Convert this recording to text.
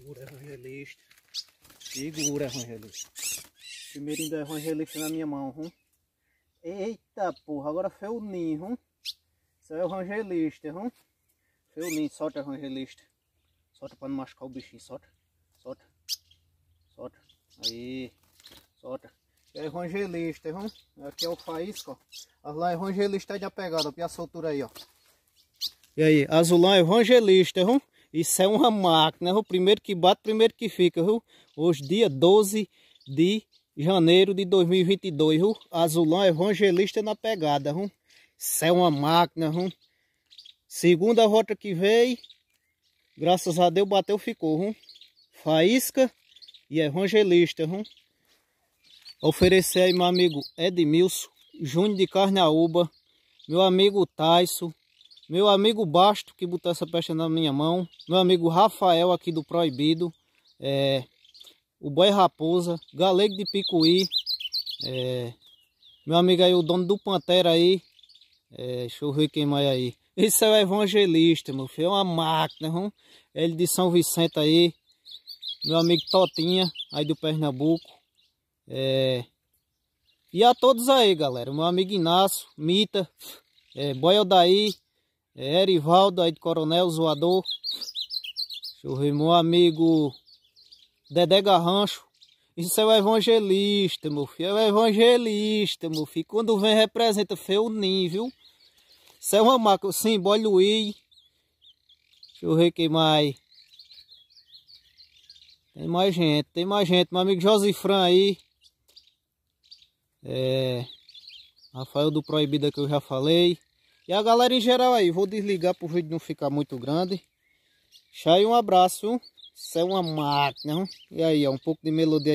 Segura, evangelista. Segura, evangelista. Primeiro ainda evangelista é na minha mão, hum? Eita porra, agora foi o ninho, hum? Isso é evangelista, hum? Foi o ninho, solta evangelista. Solta pra não machucar o bichinho, solta. Solta. Solta. Aí. Solta. É evangelista, hum? Aqui é o faísca, ó. Lá evangelista é tá de apegado, ó. Pia soltura aí, ó. E aí, azulão é evangelista, hum? Isso é uma máquina, o primeiro que bate, primeiro que fica, viu? Hoje, dia 12 de janeiro de 2022, viu? Azulão evangelista na pegada, viu? Isso é uma máquina, viu? Segunda rota que veio, graças a Deus bateu, ficou, viu? Faísca e evangelista, viu? Oferecer aí, meu amigo Edmilson, Júnior de Carnaúba, meu amigo Tyson, meu amigo Basto, que botou essa peste na minha mão, meu amigo Rafael aqui do Proibido, é, o Boi Raposa, Galego de Picuí, é, meu amigo aí, o dono do Pantera aí, é, deixa eu ver quem mais aí. Esse é o evangelista, meu filho, é uma máquina, viu? ele de São Vicente aí, meu amigo Totinha, aí do Pernambuco, é, e a todos aí, galera, meu amigo Inácio, Mita, é, Boy Odair, é Erivaldo aí de Coronel Zoador. Deixa eu ver, meu amigo Dedé Garrancho. Isso é o evangelista, meu filho. É o evangelista, meu filho. Quando vem, representa feio viu? Isso é uma marca. Sim, Boy Luiz. Deixa eu ver quem mais. Tem mais gente, tem mais gente. Meu amigo Josifran aí. É... Rafael do Proibida que eu já falei. E a galera em geral aí, vou desligar para o vídeo não ficar muito grande. e um abraço. Isso é uma máquina. E aí, ó, um pouco de melodia.